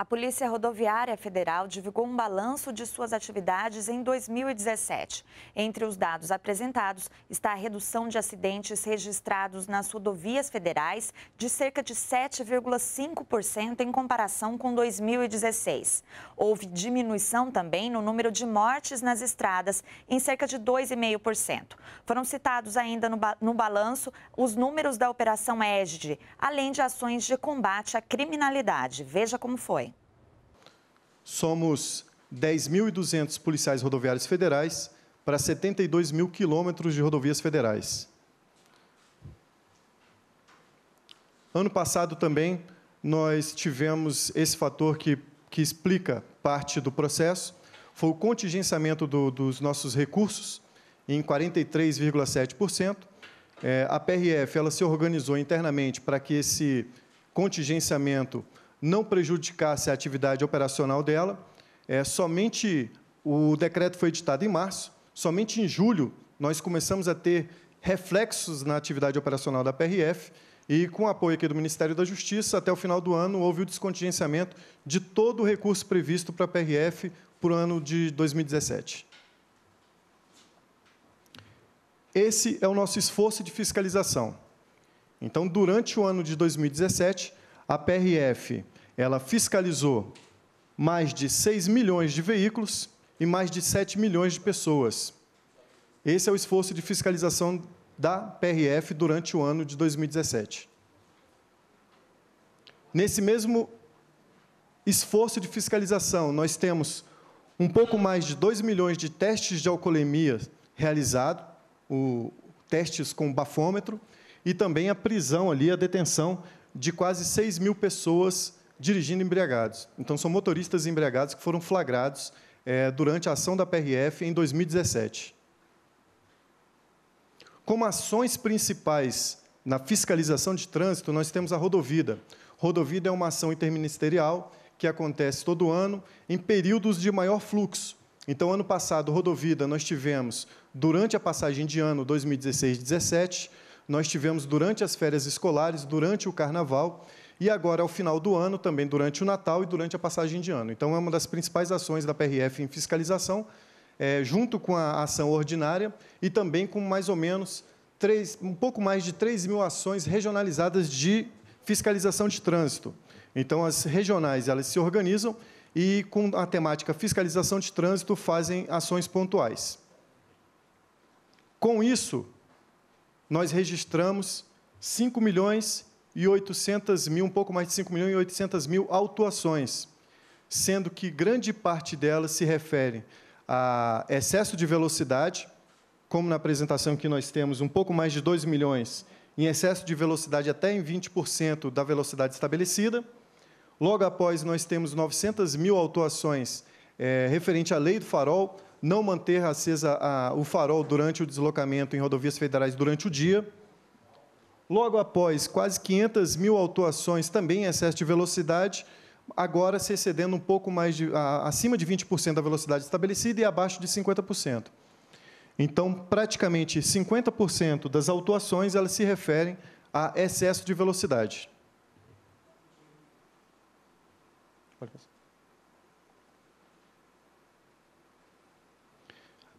A Polícia Rodoviária Federal divulgou um balanço de suas atividades em 2017. Entre os dados apresentados está a redução de acidentes registrados nas rodovias federais de cerca de 7,5% em comparação com 2016. Houve diminuição também no número de mortes nas estradas, em cerca de 2,5%. Foram citados ainda no, ba no balanço os números da Operação Égide, além de ações de combate à criminalidade. Veja como foi somos 10.200 policiais rodoviários federais para 72 mil quilômetros de rodovias federais. Ano passado também nós tivemos esse fator que, que explica parte do processo, foi o contingenciamento do, dos nossos recursos em 43,7%. É, a PRF ela se organizou internamente para que esse contingenciamento não prejudicasse a atividade operacional dela. É, somente o decreto foi editado em março, somente em julho nós começamos a ter reflexos na atividade operacional da PRF e, com o apoio aqui do Ministério da Justiça, até o final do ano houve o descontingenciamento de todo o recurso previsto para a PRF para o ano de 2017. Esse é o nosso esforço de fiscalização. Então, durante o ano de 2017, a PRF ela fiscalizou mais de 6 milhões de veículos e mais de 7 milhões de pessoas. Esse é o esforço de fiscalização da PRF durante o ano de 2017. Nesse mesmo esforço de fiscalização, nós temos um pouco mais de 2 milhões de testes de alcoolemia realizados, testes com bafômetro, e também a prisão ali, a detenção de quase 6 mil pessoas dirigindo embriagados. Então, são motoristas embriagados que foram flagrados é, durante a ação da PRF em 2017. Como ações principais na fiscalização de trânsito, nós temos a rodovida. Rodovida é uma ação interministerial que acontece todo ano em períodos de maior fluxo. Então, ano passado, rodovida, nós tivemos, durante a passagem de ano 2016 2017 nós tivemos durante as férias escolares, durante o carnaval, e agora, ao final do ano, também durante o Natal e durante a passagem de ano. Então, é uma das principais ações da PRF em fiscalização, é, junto com a ação ordinária e também com mais ou menos três, um pouco mais de 3 mil ações regionalizadas de fiscalização de trânsito. Então, as regionais elas se organizam e, com a temática fiscalização de trânsito, fazem ações pontuais. Com isso, nós registramos 5 milhões e 800 mil, um pouco mais de 5 milhões e 800 mil autuações, sendo que grande parte delas se refere a excesso de velocidade, como na apresentação que nós temos, um pouco mais de 2 milhões em excesso de velocidade até em 20% da velocidade estabelecida. Logo após, nós temos 900 mil autuações é, referente à lei do farol, não manter acesa a, o farol durante o deslocamento em rodovias federais durante o dia. Logo após quase 500 mil autuações, também em excesso de velocidade, agora se excedendo um pouco mais, de, a, acima de 20% da velocidade estabelecida e abaixo de 50%. Então, praticamente 50% das autuações elas se referem a excesso de velocidade.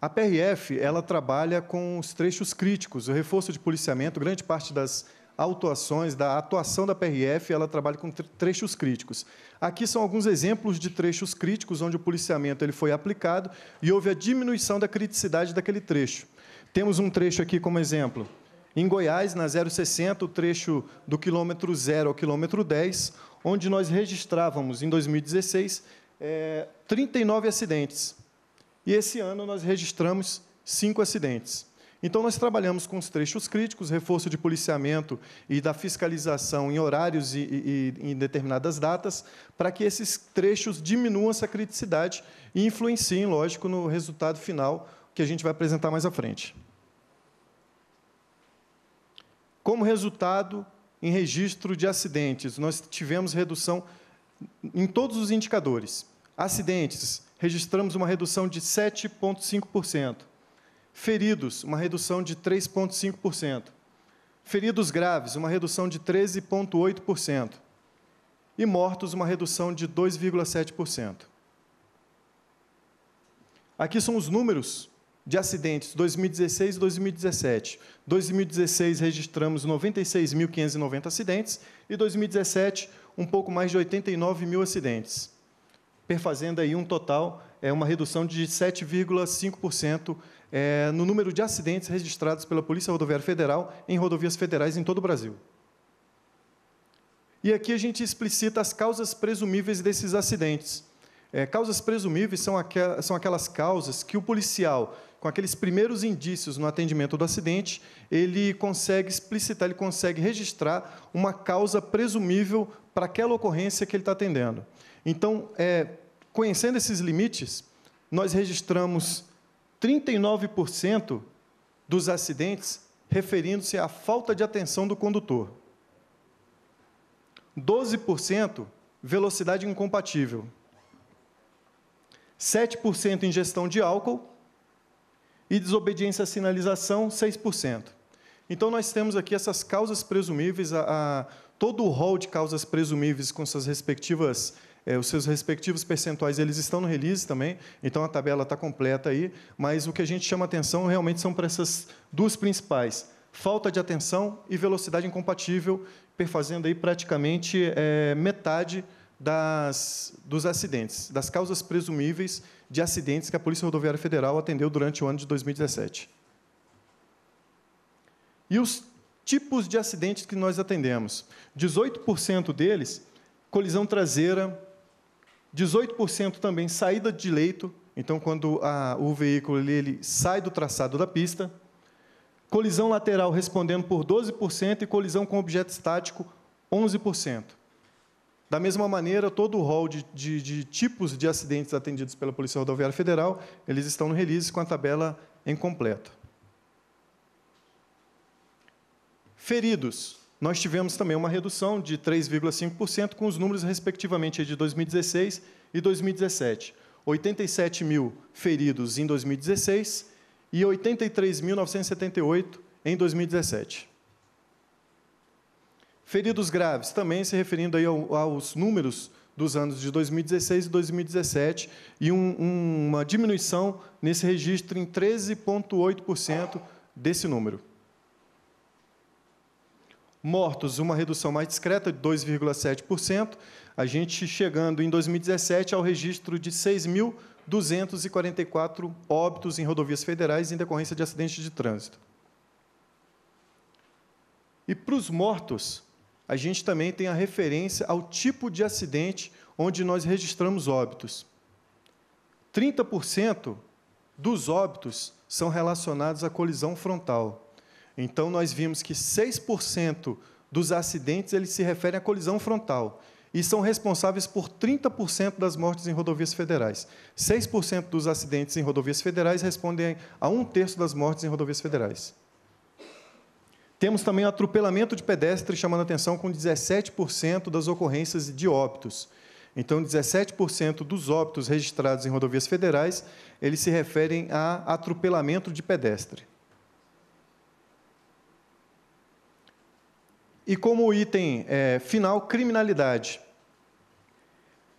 A PRF ela trabalha com os trechos críticos, o reforço de policiamento, grande parte das autuações, da atuação da PRF, ela trabalha com trechos críticos. Aqui são alguns exemplos de trechos críticos onde o policiamento ele foi aplicado e houve a diminuição da criticidade daquele trecho. Temos um trecho aqui como exemplo. Em Goiás, na 060, o trecho do quilômetro 0 ao quilômetro 10, onde nós registrávamos, em 2016, 39 eh, acidentes. E esse ano nós registramos cinco acidentes. Então, nós trabalhamos com os trechos críticos, reforço de policiamento e da fiscalização em horários e, e, e em determinadas datas, para que esses trechos diminuam essa criticidade e influenciem, lógico, no resultado final que a gente vai apresentar mais à frente. Como resultado, em registro de acidentes, nós tivemos redução em todos os indicadores. Acidentes, registramos uma redução de 7,5%. Feridos, uma redução de 3,5%. Feridos graves, uma redução de 13,8%. E mortos, uma redução de 2,7%. Aqui são os números de acidentes 2016 e 2017. 2016 registramos 96.590 acidentes e 2017 um pouco mais de 89 mil acidentes perfazendo aí um total, é uma redução de 7,5% é, no número de acidentes registrados pela Polícia Rodoviária Federal em rodovias federais em todo o Brasil. E aqui a gente explicita as causas presumíveis desses acidentes. É, causas presumíveis são, aqua, são aquelas causas que o policial, com aqueles primeiros indícios no atendimento do acidente, ele consegue explicitar, ele consegue registrar uma causa presumível para aquela ocorrência que ele está atendendo. Então, é, Conhecendo esses limites, nós registramos 39% dos acidentes referindo-se à falta de atenção do condutor. 12% velocidade incompatível. 7% ingestão de álcool e desobediência à sinalização, 6%. Então, nós temos aqui essas causas presumíveis, a, a todo o rol de causas presumíveis com suas respectivas é, os seus respectivos percentuais eles estão no release também, então a tabela está completa aí, mas o que a gente chama atenção realmente são para essas duas principais, falta de atenção e velocidade incompatível, perfazendo aí praticamente é, metade das, dos acidentes, das causas presumíveis de acidentes que a Polícia Rodoviária Federal atendeu durante o ano de 2017. E os tipos de acidentes que nós atendemos? 18% deles colisão traseira 18% também saída de leito, então quando a, o veículo ele, ele sai do traçado da pista. Colisão lateral respondendo por 12% e colisão com objeto estático 11%. Da mesma maneira, todo o rol de, de, de, tipos de acidentes atendidos pela Polícia Rodoviária Federal, eles estão no release com a tabela incompleta. Feridos nós tivemos também uma redução de 3,5% com os números, respectivamente, de 2016 e 2017. 87 mil feridos em 2016 e 83.978 em 2017. Feridos graves, também se referindo aí aos números dos anos de 2016 e 2017, e um, um, uma diminuição nesse registro em 13,8% desse número. Mortos, uma redução mais discreta de 2,7%, a gente chegando em 2017 ao registro de 6.244 óbitos em rodovias federais em decorrência de acidentes de trânsito. E para os mortos, a gente também tem a referência ao tipo de acidente onde nós registramos óbitos. 30% dos óbitos são relacionados à colisão frontal. Então, nós vimos que 6% dos acidentes eles se referem à colisão frontal e são responsáveis por 30% das mortes em rodovias federais. 6% dos acidentes em rodovias federais respondem a um terço das mortes em rodovias federais. Temos também o atropelamento de pedestre, chamando atenção, com 17% das ocorrências de óbitos. Então, 17% dos óbitos registrados em rodovias federais, eles se referem a atropelamento de pedestre. E como item é, final, criminalidade.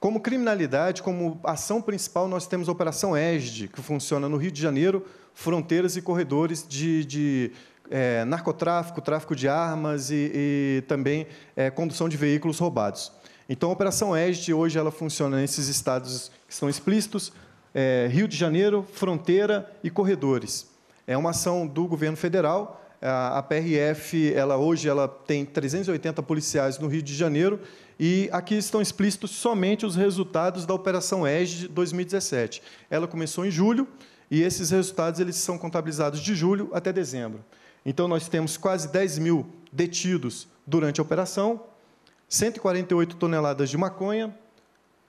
Como criminalidade, como ação principal, nós temos a Operação ESD, que funciona no Rio de Janeiro, fronteiras e corredores de, de é, narcotráfico, tráfico de armas e, e também é, condução de veículos roubados. Então, a Operação ESD, hoje, ela funciona nesses estados que são explícitos, é, Rio de Janeiro, fronteira e corredores. É uma ação do governo federal, a PRF, ela hoje ela tem 380 policiais no Rio de Janeiro e aqui estão explícitos somente os resultados da Operação EGE de 2017. Ela começou em julho e esses resultados eles são contabilizados de julho até dezembro. Então, nós temos quase 10 mil detidos durante a operação, 148 toneladas de maconha,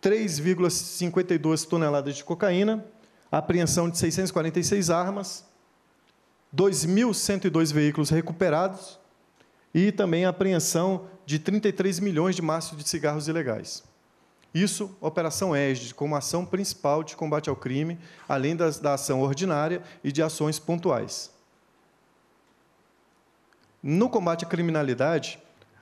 3,52 toneladas de cocaína, apreensão de 646 armas, 2.102 veículos recuperados e também a apreensão de 33 milhões de maços de cigarros ilegais. Isso, Operação ESD, como ação principal de combate ao crime, além das, da ação ordinária e de ações pontuais. No combate à criminalidade,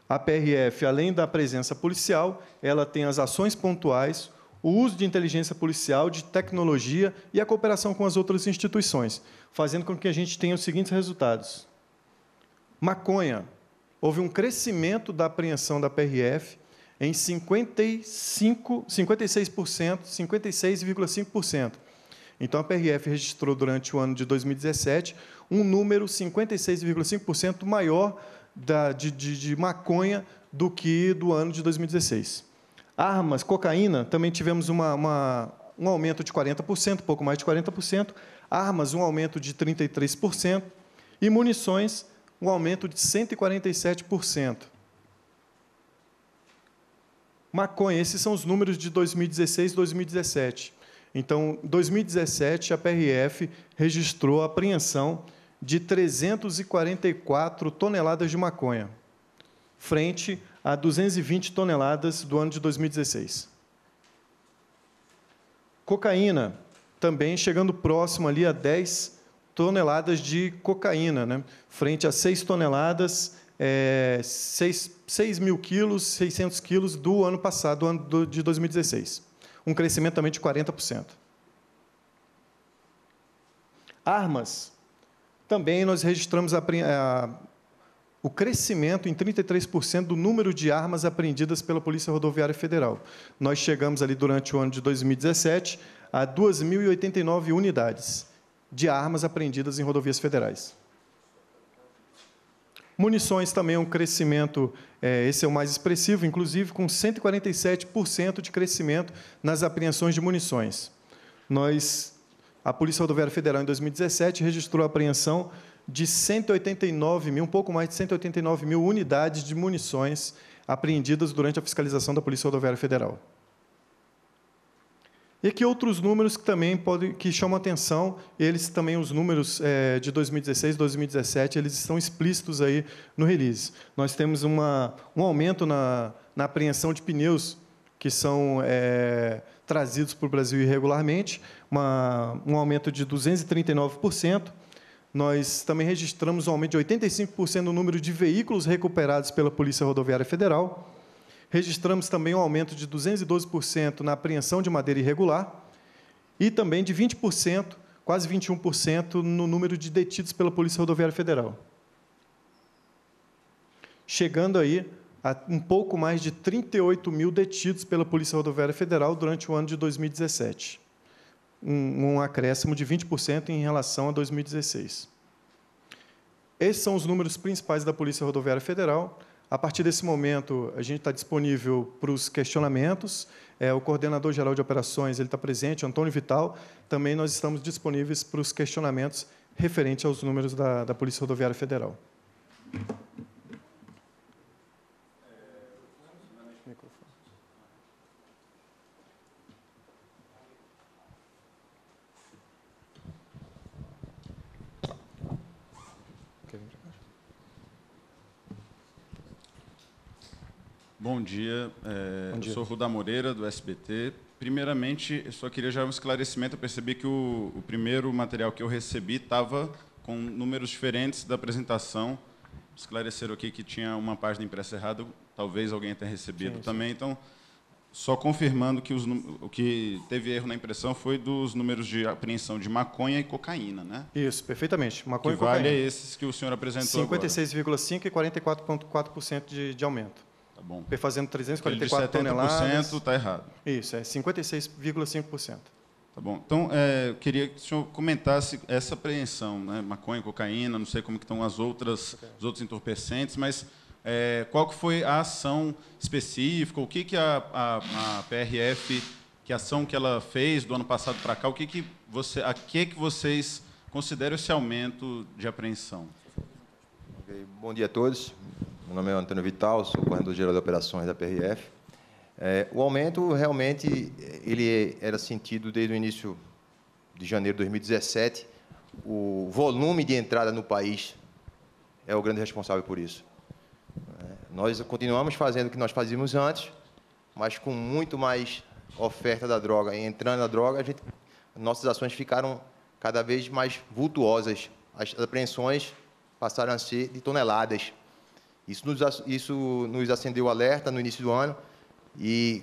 a PRF, além da presença policial, ela tem as ações pontuais, o uso de inteligência policial, de tecnologia e a cooperação com as outras instituições, fazendo com que a gente tenha os seguintes resultados. Maconha. Houve um crescimento da apreensão da PRF em 55, 56%, 56,5%. Então, a PRF registrou, durante o ano de 2017, um número 56,5% maior da, de, de, de maconha do que do ano de 2016. Armas, cocaína, também tivemos uma, uma, um aumento de 40%, pouco mais de 40%. Armas, um aumento de 33%. E munições, um aumento de 147%. Maconha, esses são os números de 2016 e 2017. Então, em 2017, a PRF registrou a apreensão de 344 toneladas de maconha, frente a 220 toneladas do ano de 2016. Cocaína, também chegando próximo ali a 10 toneladas de cocaína, né? frente a 6 toneladas, é, 6, 6 mil quilos, 600 quilos do ano passado, do ano de 2016. Um crescimento também de 40%. Armas. Também nós registramos a, a o crescimento em 33% do número de armas apreendidas pela Polícia Rodoviária Federal. Nós chegamos ali durante o ano de 2017 a 2.089 unidades de armas apreendidas em rodovias federais. Munições também é um crescimento, é, esse é o mais expressivo, inclusive com 147% de crescimento nas apreensões de munições. Nós, a Polícia Rodoviária Federal, em 2017, registrou a apreensão de 189 mil, um pouco mais de 189 mil unidades de munições apreendidas durante a fiscalização da Polícia Rodoviária Federal. E aqui outros números que também podem, que chamam atenção, eles também, os números é, de 2016 2017, eles estão explícitos aí no release. Nós temos uma, um aumento na, na apreensão de pneus que são é, trazidos para o Brasil irregularmente, uma, um aumento de 239%, nós também registramos um aumento de 85% no número de veículos recuperados pela Polícia Rodoviária Federal. Registramos também um aumento de 212% na apreensão de madeira irregular e também de 20%, quase 21%, no número de detidos pela Polícia Rodoviária Federal. Chegando aí a um pouco mais de 38 mil detidos pela Polícia Rodoviária Federal durante o ano de 2017 um, um acréscimo de 20% em relação a 2016. Esses são os números principais da Polícia Rodoviária Federal. A partir desse momento, a gente está disponível para os questionamentos. É, o coordenador geral de operações ele está presente, Antônio Vital. Também nós estamos disponíveis para os questionamentos referentes aos números da, da Polícia Rodoviária Federal. Bom dia, é, Bom dia. eu sou Ruda Moreira, do SBT. Primeiramente, eu só queria já um esclarecimento. Eu percebi que o, o primeiro material que eu recebi estava com números diferentes da apresentação. Esclareceram aqui que tinha uma página impressa errada, talvez alguém tenha recebido sim, sim. também. Então, só confirmando que os, o que teve erro na impressão foi dos números de apreensão de maconha e cocaína, né? Isso, perfeitamente. Maconha que e vale é esses que o senhor apresentou 56,5 e 44,4% de, de aumento. Tá bom. Perfazendo 344 70% toneladas. está errado. Isso, é 56,5%. Tá bom. Então, é, eu queria que o senhor comentasse essa apreensão, né? maconha, cocaína, não sei como que estão as outras, okay. os outros entorpecentes, mas é, qual que foi a ação específica, o que, que a, a, a PRF, que ação que ela fez do ano passado para cá, o que, que você, a que, que vocês consideram esse aumento de apreensão? Okay. Bom dia a todos. Meu nome é Antônio Vital, sou corredor-geral de operações da PRF. É, o aumento realmente ele era sentido desde o início de janeiro de 2017. O volume de entrada no país é o grande responsável por isso. É, nós continuamos fazendo o que nós fazíamos antes, mas com muito mais oferta da droga e entrando na droga, gente, nossas ações ficaram cada vez mais vultuosas. As apreensões passaram a ser de toneladas isso nos, isso nos acendeu alerta no início do ano e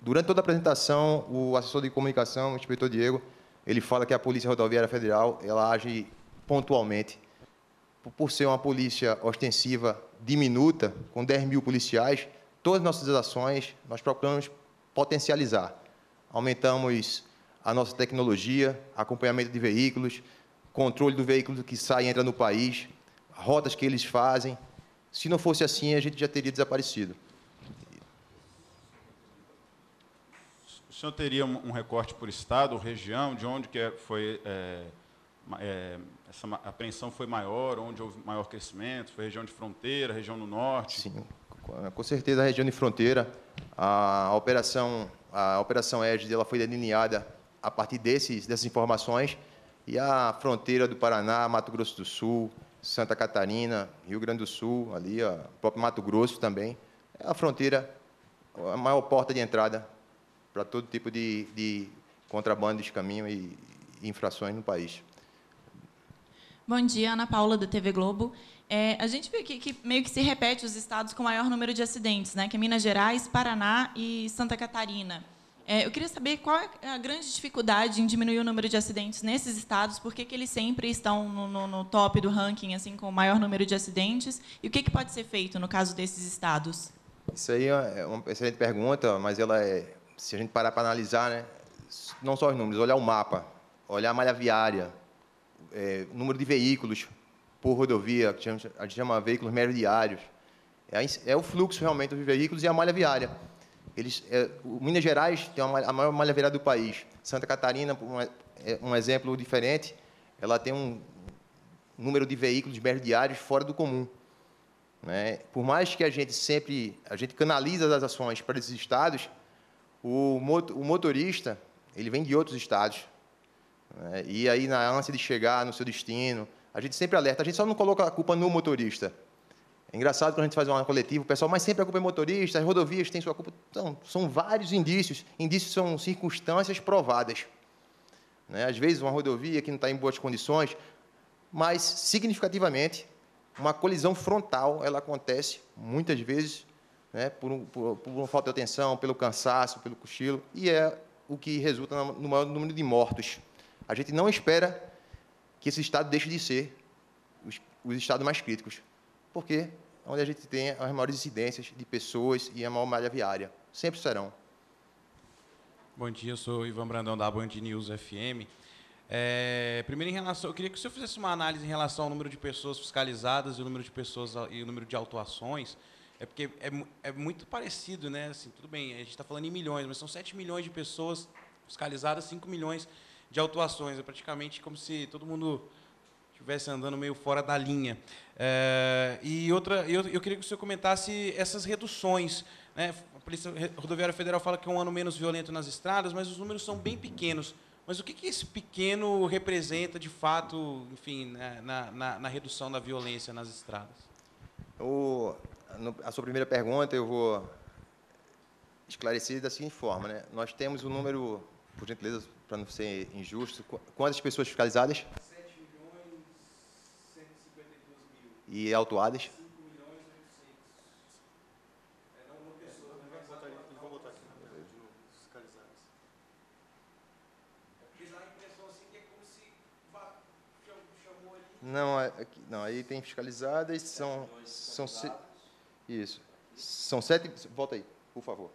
durante toda a apresentação, o assessor de comunicação, o inspetor Diego, ele fala que a Polícia Rodoviária Federal ela age pontualmente. Por ser uma polícia ostensiva, diminuta, com 10 mil policiais, todas as nossas ações nós procuramos potencializar. Aumentamos a nossa tecnologia, acompanhamento de veículos, controle do veículo que sai e entra no país, rotas que eles fazem, se não fosse assim, a gente já teria desaparecido. O senhor teria um recorte por estado, região, de onde que é, foi é, é, essa apreensão foi maior, onde houve maior crescimento? Foi região de fronteira, região no norte? Sim, com certeza a região de fronteira. A operação a operação Edge ela foi delineada a partir desses dessas informações e a fronteira do Paraná, Mato Grosso do Sul, Santa Catarina, Rio Grande do Sul, ali, ó, próprio Mato Grosso também. É a fronteira, a maior porta de entrada para todo tipo de, de contrabando, de caminho e infrações no país. Bom dia, Ana Paula, da TV Globo. É, a gente vê que, que, meio que se repete os estados com maior número de acidentes, né? que é Minas Gerais, Paraná e Santa Catarina. É, eu queria saber qual é a grande dificuldade em diminuir o número de acidentes nesses estados, por que, eles sempre estão no, no, no, top do ranking, assim, com o maior número de acidentes, e o que, que pode ser feito no caso desses estados? Isso aí é, é uma excelente pergunta, mas ela é, se a gente parar para analisar, né, não só os números, olhar o mapa, olhar a malha viária, é, número de veículos por rodovia, que a gente chama veículos médios diários, é, é o fluxo realmente dos veículos e a malha viária eles, é, Minas Gerais tem uma, a maior malha virada do país. Santa Catarina, um, é, um exemplo diferente, ela tem um número de veículos diários fora do comum. Né? Por mais que a gente sempre a gente canaliza as ações para esses estados, o, mot, o motorista ele vem de outros estados. Né? E aí, na ânsia de chegar no seu destino, a gente sempre alerta. A gente só não coloca a culpa no motorista. É engraçado quando a gente faz uma coletiva, o pessoal, mas sempre a culpa é motorista, as rodovias têm sua culpa. Então, são vários indícios. Indícios são circunstâncias provadas. Né? Às vezes, uma rodovia que não está em boas condições, mas significativamente, uma colisão frontal ela acontece muitas vezes né, por, um, por, por, uma falta de atenção, pelo cansaço, pelo cochilo, e é o que resulta no maior número de mortos. A gente não espera que esse estado deixe de ser os, os estados mais críticos porque é onde a gente tem as maiores incidências de pessoas e a maior malha viária. Sempre serão. Bom dia, eu sou Ivan Brandão da Band News FM. É, primeiro, em relação, eu queria que o senhor fizesse uma análise em relação ao número de pessoas fiscalizadas e o número de pessoas e o número de autuações. É porque é, é muito parecido, né? Assim, tudo bem, a gente está falando em milhões, mas são 7 milhões de pessoas fiscalizadas, 5 milhões de autuações. É praticamente como se todo mundo estivesse andando meio fora da linha. É, e outra, eu, eu queria que o senhor comentasse essas reduções. Né? A Polícia Rodoviária Federal fala que é um ano menos violento nas estradas, mas os números são bem pequenos. Mas o que, que esse pequeno representa, de fato, enfim, né, na, na, na redução da violência nas estradas? O, no, a sua primeira pergunta eu vou esclarecer da seguinte forma. Né? Nós temos um número, por gentileza, para não ser injusto, quantas pessoas fiscalizadas? e é autuadas? Não, é aqui, não, aí tem fiscalizadas, são são isso. São 7, volta aí, por favor.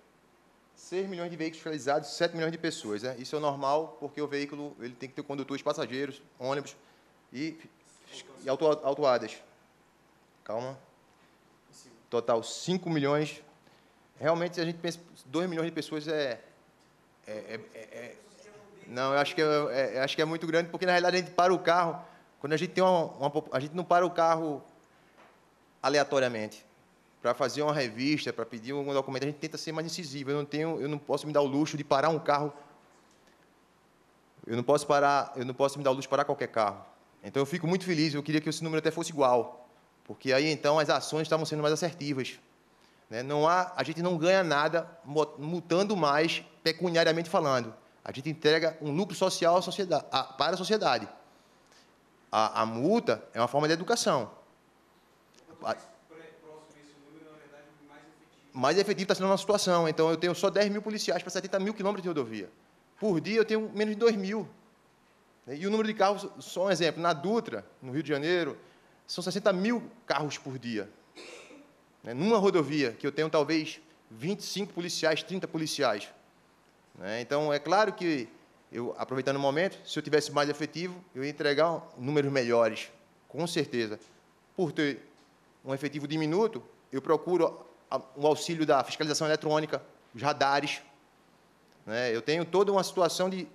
6 milhões de veículos fiscalizados, 7 milhões de pessoas, né? Isso é normal porque o veículo, ele tem que ter condutores, passageiros, ônibus e, e autuadas. Calma. Total 5 milhões. Realmente, a gente pensa, 2 milhões de pessoas é, é. é, é, é não, eu acho, que é, é acho que é muito grande, porque na realidade a gente para o carro. Quando a gente tem uma, uma a gente não para o carro aleatoriamente para fazer uma revista, para pedir algum documento, a gente tenta ser mais incisivo. Eu não tenho, eu não posso me dar o luxo de parar um carro. Eu não posso parar, eu não posso me dar o luxo de parar qualquer carro. Então eu fico muito feliz. Eu queria que esse número até fosse igual, porque aí então as ações estavam sendo mais assertivas. Né? Não há, a gente não ganha nada mutando mais, pecuniariamente falando. A gente entrega um lucro social a, para a sociedade. A, a, multa é uma forma de educação. mais efetivo está sendo a nossa situação. Então, eu tenho só 10 mil policiais para 70 mil quilômetros de rodovia. Por dia, eu tenho menos de 2 mil. E o número de carros, só um exemplo, na Dutra, no Rio de Janeiro, são 60 mil carros por dia. Né? Numa rodovia, que eu tenho talvez 25 policiais, 30 policiais. Né? Então, é claro que, eu, aproveitando o momento, se eu tivesse mais efetivo, eu ia entregar números melhores, com certeza. Por ter um efetivo diminuto, eu procuro o auxílio da fiscalização eletrônica, os radares. Né? Eu tenho toda uma situação de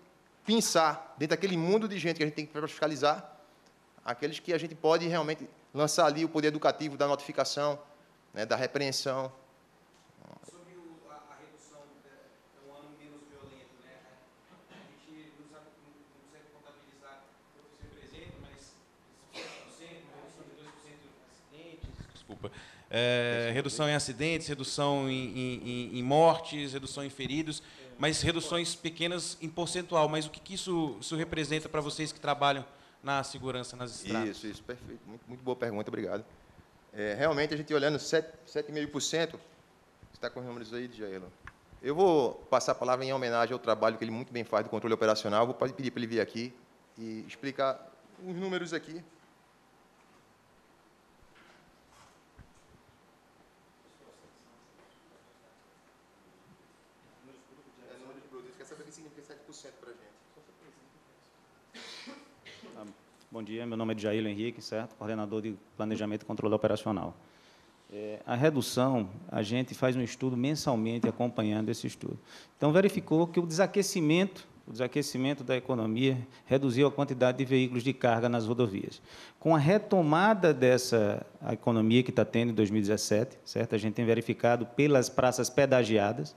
pensar dentro daquele mundo de gente que a gente tem que fiscalizar, aqueles que a gente pode realmente lançar ali o poder educativo da notificação, né, da repreensão. Sobre a, redução é, é ano menos violento, né? a gente não, consegue contabilizar o que representa, mas de em acidentes. Desculpa. É, redução em acidentes, redução em, em, em, mortes, redução em feridos, mas reduções pequenas em percentual. Mas o que, que isso, isso representa para vocês que trabalham na segurança nas estradas? Isso, isso, perfeito. Muito, muito boa pergunta, obrigado. É, realmente, a gente olhando 7,5%, você está com os números aí, Jaelo? Eu vou passar a palavra em homenagem ao trabalho que ele muito bem faz do controle operacional. Vou pedir para ele vir aqui e explicar os números aqui Bom dia, meu nome é Jair Henrique, certo? Coordenador de Planejamento e Controle Operacional. É, a redução, a gente faz um estudo mensalmente acompanhando esse estudo. Então, verificou que o desaquecimento o desaquecimento da economia reduziu a quantidade de veículos de carga nas rodovias. Com a retomada dessa economia que está tendo em 2017, certo? a gente tem verificado pelas praças pedagiadas,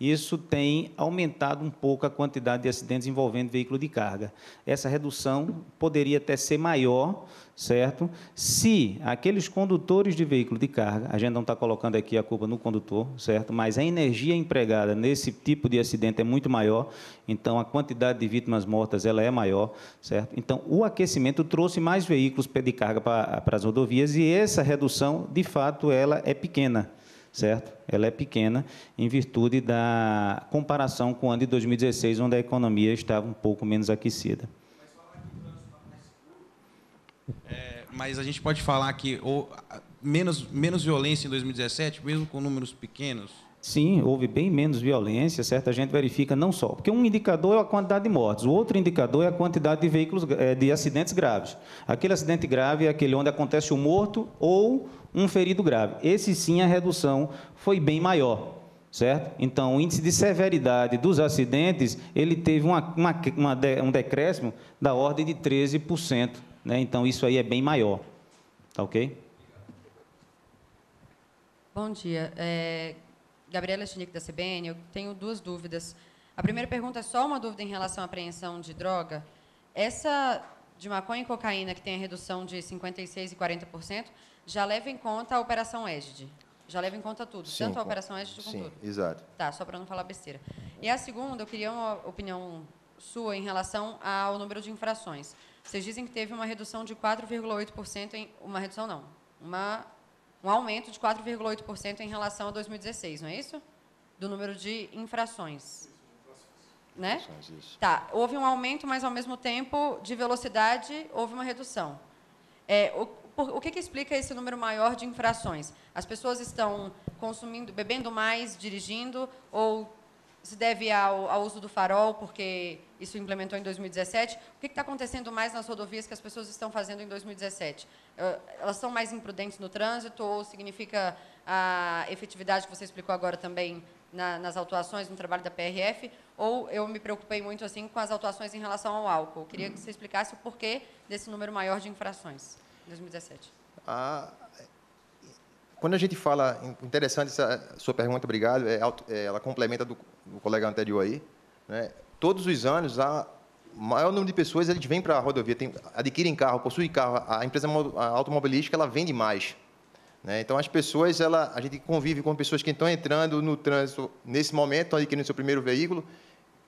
isso tem aumentado um pouco a quantidade de acidentes envolvendo veículo de carga. Essa redução poderia até ser maior, certo? Se aqueles condutores de veículo de carga, a gente não está colocando aqui a culpa no condutor, certo? Mas a energia empregada nesse tipo de acidente é muito maior, então a quantidade de vítimas mortas ela é maior, certo? Então o aquecimento trouxe mais veículos de carga para, para as rodovias e essa redução, de fato, ela é pequena certo? Ela é pequena em virtude da comparação com o ano de 2016, onde a economia estava um pouco menos aquecida. É, mas a gente pode falar que ou, menos, menos violência em 2017, mesmo com números pequenos? Sim, houve bem menos violência, certo? A gente verifica não só. Porque um indicador é a quantidade de mortes, o outro indicador é a quantidade de veículos eh, de acidentes graves. Aquele acidente grave é aquele onde acontece o morto ou um ferido grave. Esse sim a redução foi bem maior, certo? Então, o índice de severidade dos acidentes, ele teve uma, uma, uma, um decréscimo da ordem de 13%, né? Então, isso aí é bem maior. Tá OK? Bom dia. É... Gabriela Chinique, da CBN, eu tenho duas dúvidas. A primeira pergunta é só uma dúvida em relação à apreensão de droga. Essa de maconha e cocaína, que tem a redução de 56% e 40%, já leva em conta a Operação Égide? Já leva em conta tudo, sim, tanto a Operação Égide como sim, tudo? exato. Tá, só para não falar besteira. E a segunda, eu queria uma opinião sua em relação ao número de infrações. Vocês dizem que teve uma redução de 4,8%, uma redução não, uma um aumento de 4,8% em relação a 2016, não é isso? Do número de infrações. Né? Tá, houve um aumento, mas ao mesmo tempo de velocidade houve uma redução. É, o, por, o que, que, explica esse número maior de infrações? As pessoas estão consumindo, bebendo mais, dirigindo ou se deve ao, ao uso do farol, porque isso implementou em 2017. O que está acontecendo mais nas rodovias que as pessoas estão fazendo em 2017? Eh, elas são mais imprudentes no trânsito ou significa a efetividade que você explicou agora também na, nas autuações, no trabalho da PRF? Ou eu me preocupei muito assim com as autuações em relação ao álcool? Eu queria que você explicasse o porquê desse número maior de infrações em 2017. A, ah, quando a gente fala, interessante essa sua pergunta, obrigado, é é, ela complementa do, do, colega anterior aí. Né? Todos os anos, o maior número de pessoas eles vêm para a rodovia, tem, adquirem carro, possuem carro. A empresa automobilística ela vende mais. Né? Então, as pessoas, ela, a gente convive com pessoas que estão entrando no trânsito nesse momento, estão adquirindo seu primeiro veículo,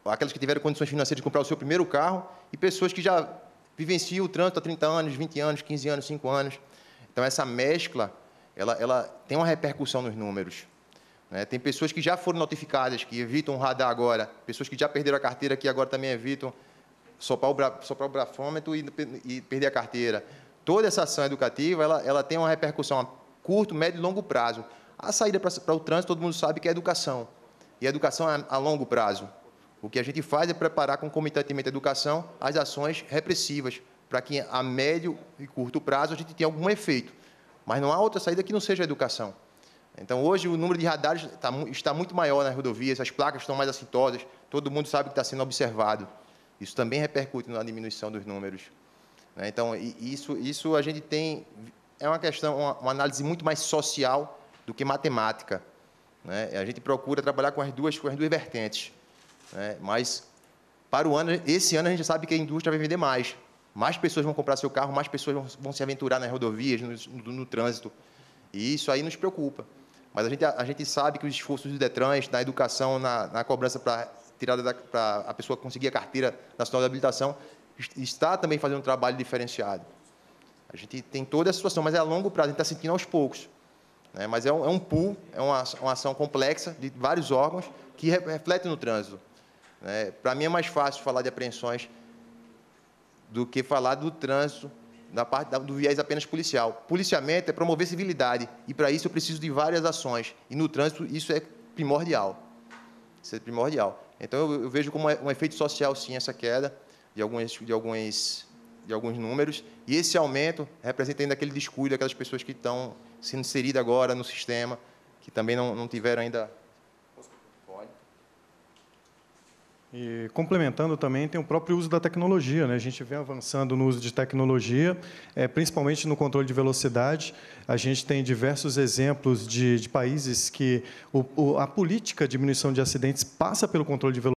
aquelas que tiveram condições financeiras de comprar o seu primeiro carro e pessoas que já vivenciam o trânsito há 30 anos, 20 anos, 15 anos, 5 anos. Então, essa mescla ela, ela tem uma repercussão nos números. Né? Tem pessoas que já foram notificadas, que evitam o radar agora, pessoas que já perderam a carteira, que agora também evitam soprar o, bra, soprar o brafômetro e, e, perder a carteira. Toda essa ação educativa ela, ela tem uma repercussão a curto, médio e longo prazo. A saída para o trânsito, todo mundo sabe que é educação. E a educação é a, longo prazo. O que a gente faz é preparar concomitantemente a educação as ações repressivas, para que a médio e curto prazo a gente tenha algum efeito. Mas não há outra saída que não seja a educação. Então, hoje, o número de radares está, está muito maior nas rodovias, as placas estão mais assintosas, todo mundo sabe que está sendo observado. Isso também repercute na diminuição dos números. Né? Então, isso, isso a gente tem. É uma questão, uma, uma análise muito mais social do que matemática. Né? A gente procura trabalhar com as duas, com as duas vertentes. Né? Mas, para o ano, esse ano, a gente sabe que a indústria vai vender mais mais pessoas vão comprar seu carro, mais pessoas vão, se aventurar nas rodovias, no, no, no trânsito. E isso aí nos preocupa. Mas a gente, a, a gente sabe que os esforços do Detran, na educação, na, na cobrança para tirada para a pessoa conseguir a carteira nacional de habilitação, está também fazendo um trabalho diferenciado. A gente tem toda a situação, mas é a longo prazo, a gente está sentindo aos poucos. Né? Mas é um, é um pool, é uma, uma ação complexa de vários órgãos que refletem no trânsito. Né? Para mim é mais fácil falar de apreensões do que falar do trânsito na parte do viés apenas policial. Policiamento é promover civilidade e para isso eu preciso de várias ações e no trânsito isso é primordial. Isso é primordial. Então eu, eu vejo como é um efeito social sim essa queda de alguns de alguns de alguns números e esse aumento representa ainda aquele descuido daquelas pessoas que estão sendo inseridas agora no sistema que também não, não tiveram ainda E complementando também tem o próprio uso da tecnologia, né? A gente vem avançando no uso de tecnologia, é, principalmente no controle de velocidade. A gente tem diversos exemplos de, de países que o, o, a política de diminuição de acidentes passa pelo controle de velocidade.